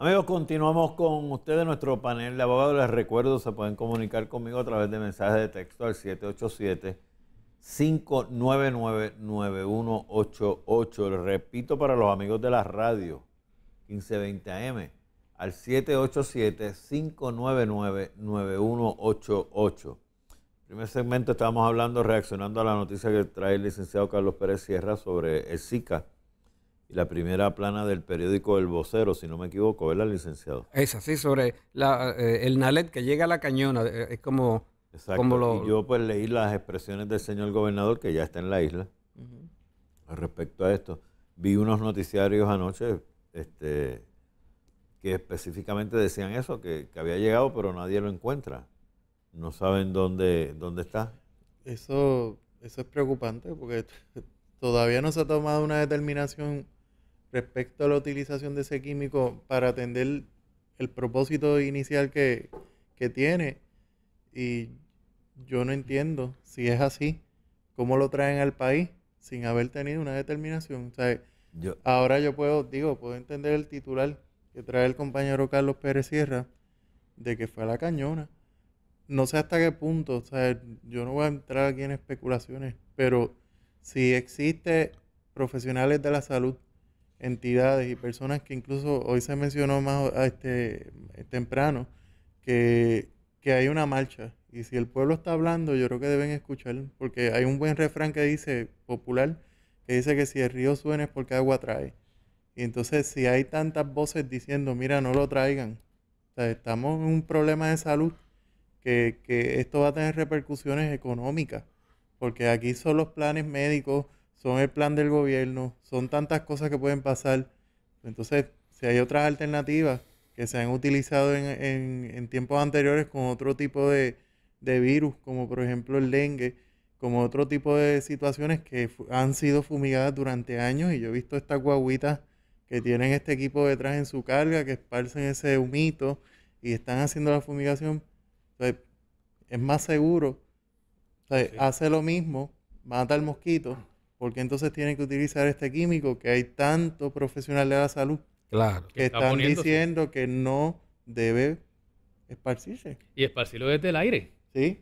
Amigos, continuamos con ustedes, nuestro panel de abogados. Les recuerdo, se pueden comunicar conmigo a través de mensajes de texto al 787-599-9188. repito para los amigos de la radio, 1520 m al 787-599-9188. Primer segmento estábamos hablando, reaccionando a la noticia que trae el licenciado Carlos Pérez Sierra sobre el SICA y la primera plana del periódico El Vocero, si no me equivoco, ¿verdad, licenciado? Es así, sobre eh, el Nalet que llega a la cañona, eh, es como... Como lo... yo pues leí las expresiones del señor gobernador, que ya está en la isla, respecto a esto. Vi unos noticiarios anoche este, que específicamente decían eso, que, había llegado pero nadie lo encuentra. No saben dónde, dónde está. Eso, eso es preocupante porque todavía no se ha tomado una determinación respecto a la utilización de ese químico para atender el propósito inicial que, tiene. Y yo no entiendo si es así, cómo lo traen al país sin haber tenido una determinación. ahora yo puedo, digo, puedo entender el titular, trae el compañero Carlos Pérez Sierra, de que fue a la cañona. No sé hasta qué punto, o sea, yo no voy a entrar aquí en especulaciones, pero si existe profesionales de la salud, entidades y personas que incluso hoy se mencionó más este, temprano, que, que hay una marcha. Y si el pueblo está hablando, yo creo que deben escuchar, porque hay un buen refrán que dice, popular, que dice que si el río suena es porque agua trae. Y entonces si hay tantas voces diciendo, mira, no lo traigan, o sea, estamos en un problema de salud que, esto va a tener repercusiones económicas, porque aquí son los planes médicos, son el plan del gobierno, son tantas cosas que pueden pasar. Entonces, si hay otras alternativas que se han utilizado en, tiempos anteriores con otro tipo de, de, virus, como por ejemplo el dengue, como otro tipo de situaciones que han sido fumigadas durante años, y yo he visto estas guaguitas que tienen este equipo detrás en su carga, que esparcen ese humito y están haciendo la fumigación, es más seguro. Hace lo mismo, mata al mosquito, porque entonces tienen que utilizar este químico que hay tanto profesional de la salud claro. que, están diciendo que no debe esparcirse. Y esparcirlo desde el aire. Sí.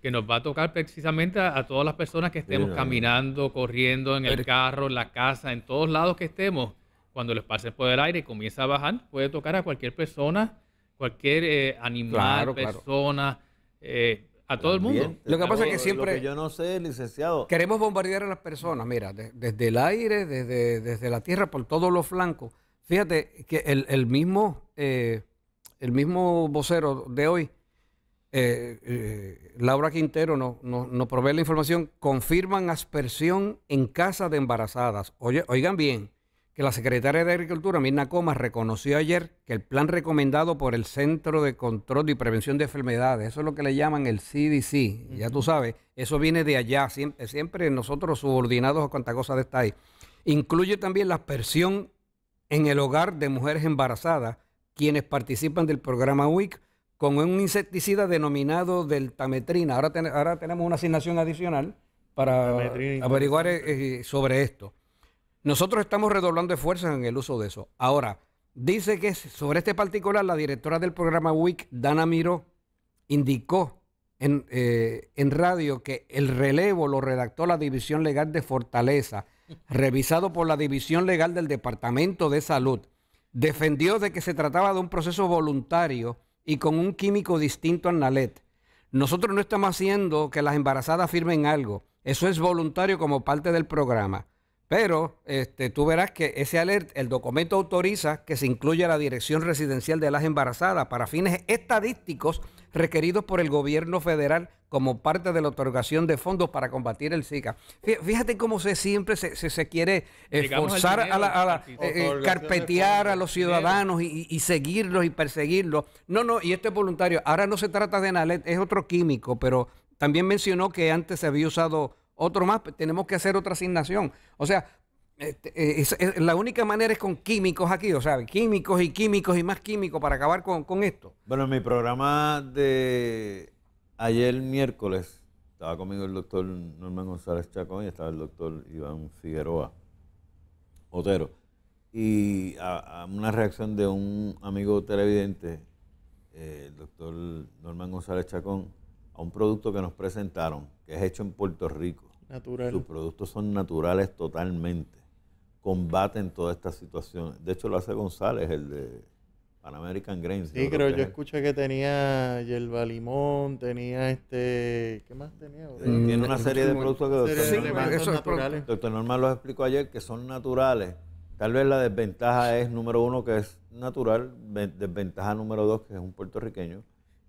Que nos va a tocar precisamente a, todas las personas que estemos caminando, corriendo en el carro, en la casa, en todos lados que estemos cuando les pases por el aire y comienza a bajar, puede tocar a cualquier persona, cualquier eh, animal, persona, eh, a todo el mundo. Lo que pasa es que siempre... yo no sé, licenciado. Queremos bombardear a las personas, mira, desde el aire, desde, la tierra, por todos los flancos. Fíjate que el, mismo, eh, el mismo vocero de hoy, Laura Quintero, nos no, no provee la información, confirman aspersión en casa de embarazadas. Oye, oigan bien la secretaria de Agricultura, Mirna Comas, reconoció ayer que el plan recomendado por el Centro de Control y Prevención de Enfermedades, eso es lo que le llaman el CDC, ya tú sabes, eso viene de allá, siempre, siempre nosotros subordinados a cuanta cosa de esta ahí, incluye también la aspersión en el hogar de mujeres embarazadas, quienes participan del programa WIC con un insecticida denominado deltametrina. Ahora, ahora tenemos una asignación adicional para averiguar eh, eh, sobre esto. Nosotros estamos redoblando esfuerzos en el uso de eso. Ahora, dice que sobre este particular, la directora del programa WIC, Dana Miro, indicó en, eh, en radio que el relevo lo redactó la División Legal de Fortaleza, revisado por la División Legal del Departamento de Salud. Defendió de que se trataba de un proceso voluntario y con un químico distinto al NALET. Nosotros no estamos haciendo que las embarazadas firmen algo. Eso es voluntario como parte del programa. Pero este, tú verás que ese alert, el documento autoriza que se incluya la dirección residencial de las embarazadas para fines estadísticos requeridos por el gobierno federal como parte de la otorgación de fondos para combatir el Zika. Fíjate cómo se siempre se, se, quiere eh, forzar a la, eh, eh, carpetear a los ciudadanos y, seguirlos y perseguirlos. No, no, y esto es voluntario. Ahora no se trata de Nalet, es otro químico, pero también mencionó que antes se había usado otro más, tenemos que hacer otra asignación. O sea, este, eh, la única manera es con químicos aquí, o sea, químicos y químicos y más químicos para acabar con, esto. Bueno, en mi programa de ayer miércoles estaba conmigo el doctor Norman González Chacón y estaba el doctor Iván Figueroa Otero. Y a, una reacción de un amigo televidente, eh, el doctor Norman González Chacón, a un producto que nos presentaron, que es hecho en Puerto Rico Natural. Sus productos son naturales totalmente. Combaten toda esta situación. De hecho, lo hace González, el de Pan American Grains. Sí, creo yo escuché que tenía hierba limón, tenía este. ¿Qué más tenía? Eh, tiene una mm, serie de productos que son naturales. Doctor Norma los explicó ayer que son naturales. Tal vez la desventaja es, número uno, que es natural, desventaja número dos, que es un puertorriqueño,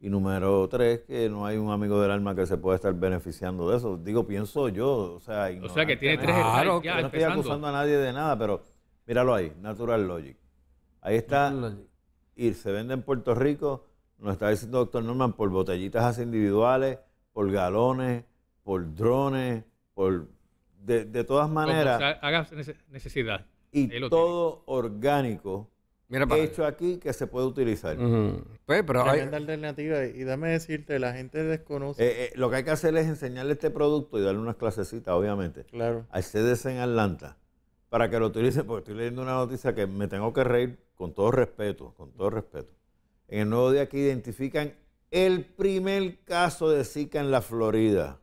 y número tres, que no hay un amigo del alma que se pueda estar beneficiando de eso. Digo, pienso yo, o sea... que tiene tres claro, ya, No estoy acusando a nadie de nada, pero míralo ahí, Natural Logic. Ahí está, y se vende en Puerto Rico, nos está diciendo doctor Norman, por botellitas individuales, por galones, por drones, por... De, todas maneras... haga necesidad. Y todo orgánico He hecho aquí que se puede utilizar. Pues, pero hay... alternativa y dame decirte, la gente desconoce. Eh, eh, lo que hay que hacer es enseñarle este producto y darle unas clasecitas, obviamente. Claro. Al CDC en Atlanta, para que lo utilicen, porque estoy leyendo una noticia que me tengo que reír con todo respeto, con todo respeto. En el nuevo día que identifican el primer caso de Zika en la Florida.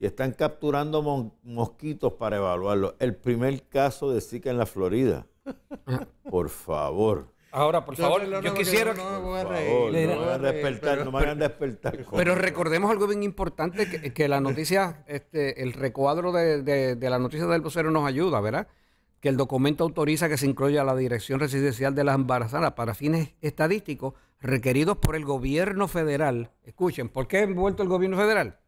Y están capturando mosquitos para evaluarlo. El primer caso de Zika en la Florida. por favor. Ahora, por favor, yo, quisiera. no, no, pero, recordemos algo bien importante: que, la noticia, este, el recuadro de, de la noticia del vocero nos ayuda, ¿verdad? Que el documento autoriza que se incluya la dirección residencial de las embarazadas para fines estadísticos requeridos por el gobierno federal. Escuchen, ¿por qué ha envuelto el gobierno federal?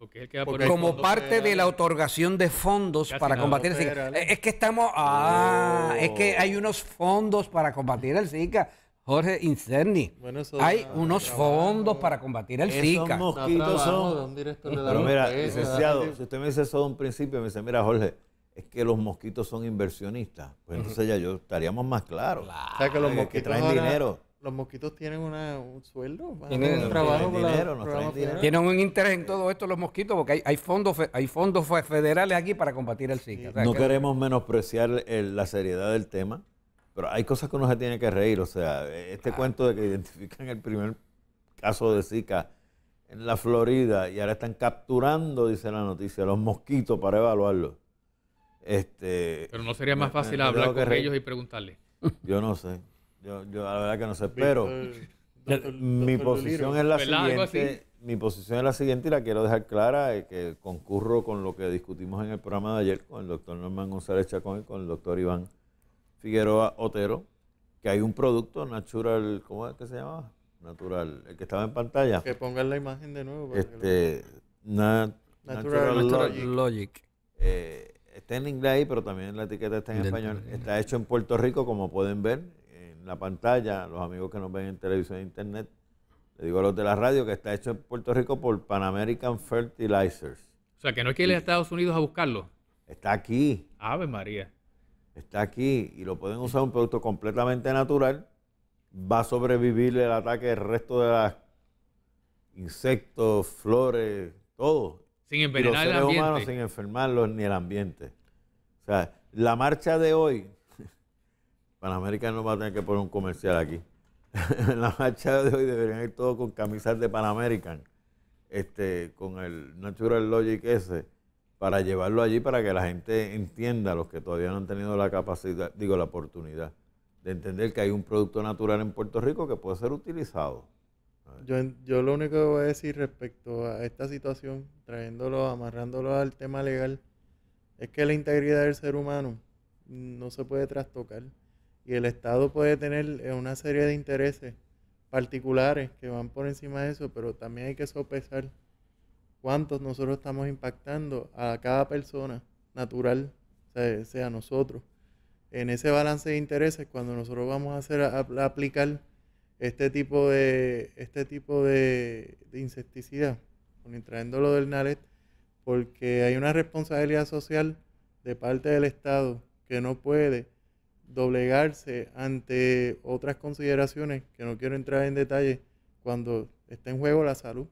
como parte de la otorgación de fondos para combatir el Zika. Eh, es que estamos, ah, es que oh. hay unos fondos para combatir el Zika. Jorge Incerni. hay unos fondos para combatir el Zika Esos mosquitos son... Pero mira, licenciado, si usted me dice eso de un principio, me dice, mira, Jorge, es que los mosquitos son inversionistas. Pues entonces ya yo estaríamos más claros. Claro. O sea, que los mosquitos que traen dinero los mosquitos tienen un sueldo, tienen un trabajo, tienen, un interés en todo esto los mosquitos porque hay, fondos hay fondos federales aquí para combatir el Zika. no queremos menospreciar la seriedad del tema, pero hay cosas que uno se tiene que reír. O sea, este ah. cuento de que identifican el primer caso de Zika en la Florida y ahora están capturando, dice la noticia, los mosquitos para evaluarlos. Este, pero no sería más fácil hablar con ellos y preguntarles. Yo no sé. Yo, yo la verdad que no sé, pero mi posición es la siguiente. Mi posición es la siguiente y la quiero dejar clara, eh, que concurro con lo que discutimos en el programa de ayer con el doctor Norman González Chacón y con el doctor Iván Figueroa Otero, que hay un producto natural, ¿cómo es que se llama? Natural, el que estaba en pantalla. Que pongan la imagen de nuevo. este, natural, Logic. Eh, está en inglés ahí, pero también la etiqueta está en español. Está hecho en Puerto Rico, como pueden ver, la pantalla, los amigos que nos ven en televisión e internet, le digo a los de la radio que está hecho en Puerto Rico por Pan American Fertilizers. O sea, que no hay que ir a Estados Unidos a buscarlo. Está aquí. Ave María. Está aquí y lo pueden usar un producto completamente natural. Va a sobrevivir el ataque del resto de las insectos, flores, todo. Sin envenenar los seres el Humanos, sin enfermarlos ni el ambiente. O sea, la marcha de hoy Panamérica no va a tener que poner un comercial aquí. en la marcha de hoy deberían ir todos con camisas de Panamerican, este, con el Natural Logic ese, para llevarlo allí para que la gente entienda, los que todavía no han tenido la capacidad, digo, la oportunidad de entender que hay un producto natural en Puerto Rico que puede ser utilizado. Yo, yo lo único que voy a decir respecto a esta situación, trayéndolo, amarrándolo al tema legal, es que la integridad del ser humano no se puede trastocar y el Estado puede tener eh, una serie de intereses particulares que van por encima de eso, pero también hay que sopesar cuántos nosotros estamos impactando a cada persona natural, sea, nosotros. En ese balance de intereses, cuando nosotros vamos a hacer aplicar este tipo de este tipo de, insecticida, trayendo lo del NALET, porque hay una responsabilidad social de parte del Estado que no puede doblegarse ante otras consideraciones que no quiero entrar en detalle cuando está en juego la salud.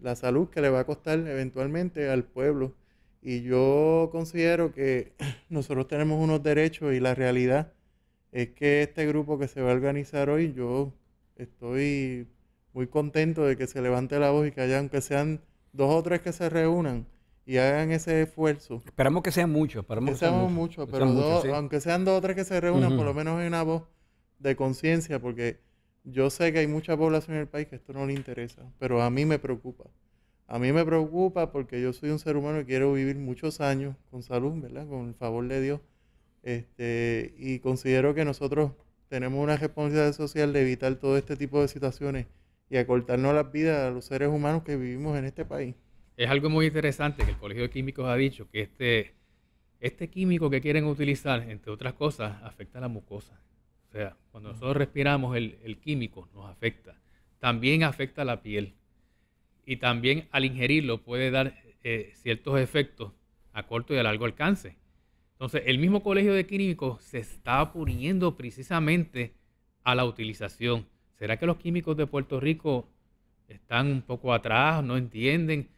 La salud que le va a costar eventualmente al pueblo. Y yo considero que nosotros tenemos unos derechos y la realidad es que este grupo que se va a organizar hoy, yo estoy muy contento de que se levante la voz y que haya, aunque sean dos o tres que se reúnan, y hagan ese esfuerzo. Esperamos que sean muchos, esperamos que, muchos, mucho, pero aunque sean dos o tres que se reúnan, por lo menos hay una voz de conciencia, porque yo sé que hay mucha población en el país que esto no le interesa, pero a mí me preocupa. A mí me preocupa porque yo soy un ser humano y quiero vivir muchos años con salud, ¿verdad? Con el favor de Dios. Este, y considero que nosotros tenemos una responsabilidad social de evitar todo este tipo de situaciones y acortarnos las vidas a los seres humanos que vivimos en este país. Es algo muy interesante que el Colegio de Químicos ha dicho que este, este químico que quieren utilizar, entre otras cosas, afecta a la mucosa. O sea, cuando mm. nosotros respiramos el, químico nos afecta. También afecta la piel. Y también al ingerirlo puede dar eh, ciertos efectos a corto y a largo alcance. Entonces, el mismo Colegio de Químicos se está poniendo precisamente a la utilización. ¿Será que los químicos de Puerto Rico están un poco atrás, no entienden?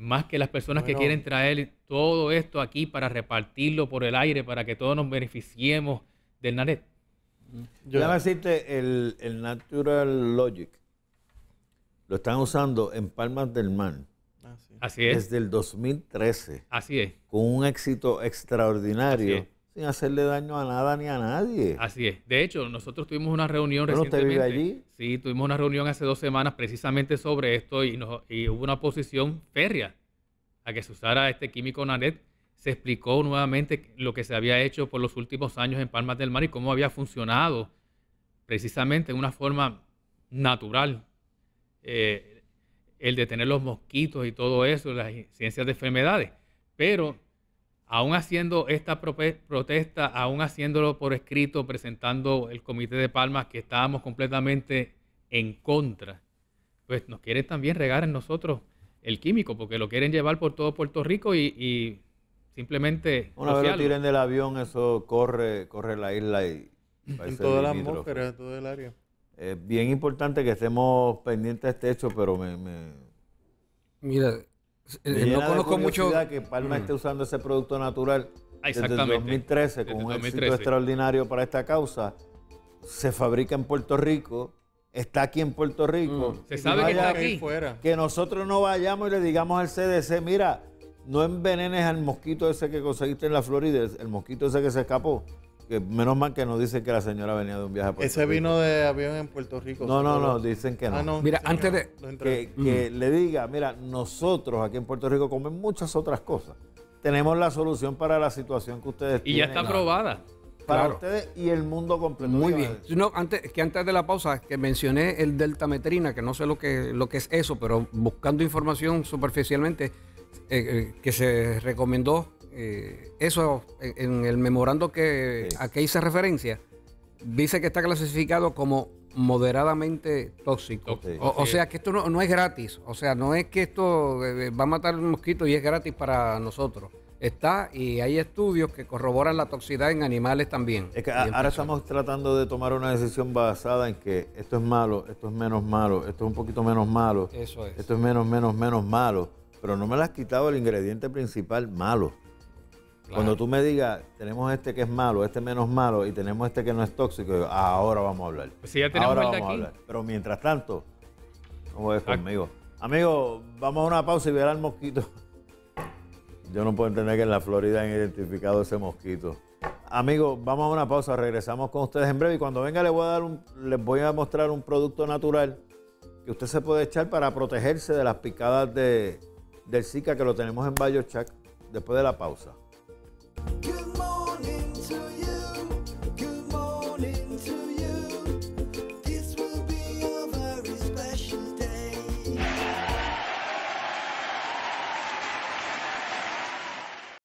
más que las personas que quieren traer todo esto aquí para repartirlo por el aire, para que todos nos beneficiemos del NARET. Yo ya el, el Natural Logic lo están usando en Palmas del Mar. Ah, Así es. Desde el 2013. Así es. Con un éxito extraordinario hacerle daño a nada ni a nadie. Así es. De hecho, nosotros tuvimos una reunión recientemente. vive allí? Sí, tuvimos una reunión hace dos semanas precisamente sobre esto y, hubo una posición férrea a que se usara este químico Nanet. Se explicó nuevamente lo que se había hecho por los últimos años en Palmas del Mar y cómo había funcionado precisamente en una forma natural eh, el detener los mosquitos y todo eso, las ciencias de enfermedades. Pero aún haciendo esta protesta, aún haciéndolo por escrito, presentando el Comité de Palmas que estábamos completamente en contra, pues nos quieren también regar en nosotros el químico, porque lo quieren llevar por todo Puerto Rico y, simplemente... Una vez lo tiren del avión, eso corre, corre la isla y... En toda la atmósfera, en todo el área. Es bien importante que estemos pendientes de este hecho, pero me... Mira, eh, no conozco mucho. que Palma mm. esté usando ese producto natural. Desde 2013, con un éxito extraordinario para esta causa. Se fabrica en Puerto Rico, está aquí en Puerto Rico. Mm. Se sabe que está aquí. Fuera. Que nosotros no vayamos y le digamos al CDC, mira, no envenenes al mosquito ese que conseguiste en la Florida, el mosquito ese que se escapó menos mal que nos dicen que la señora venía de un viaje a Puerto Ese vino de avión en Puerto Rico. No, no, no, dicen que ah, no. mira, antes de que, mm. le diga, mira, nosotros aquí en Puerto Rico comemos muchas otras cosas. Tenemos la solución para la situación que ustedes y tienen. Y ya está aprobada. Para ustedes y el mundo completo. Muy bien. antes, que antes de la pausa, que mencioné el deltametrina, que no sé lo que, lo que es eso, pero buscando información superficialmente, eh, eh, que se recomendó eh, eso en, el memorando que a que hice referencia, dice que está clasificado como moderadamente tóxico. O, sea que esto no, es gratis. O sea, no es que esto eh, va a matar un mosquito y es gratis para nosotros. Está y hay estudios que corroboran la toxicidad en animales también. ahora estamos tratando de tomar una decisión basada en que esto es malo, esto es menos malo, esto es un poquito menos malo, Eso es. esto es menos, menos, menos malo. Pero no me las has quitado el ingrediente principal malo. Cuando tú me digas, tenemos este que es malo, este menos malo y tenemos este que no es tóxico, ahora vamos a hablar. ya tenemos ahora vamos a hablar. Pero mientras tanto, ¿cómo juegues ah. conmigo. Amigo, vamos a una pausa y ver al mosquito. Yo no puedo entender que en la Florida han identificado ese mosquito. amigo vamos a una pausa, regresamos con ustedes en breve y cuando venga les voy a, dar un, les voy a mostrar un producto natural que usted se puede echar para protegerse de las picadas de, del Zika que lo tenemos en BioChack después de la pausa.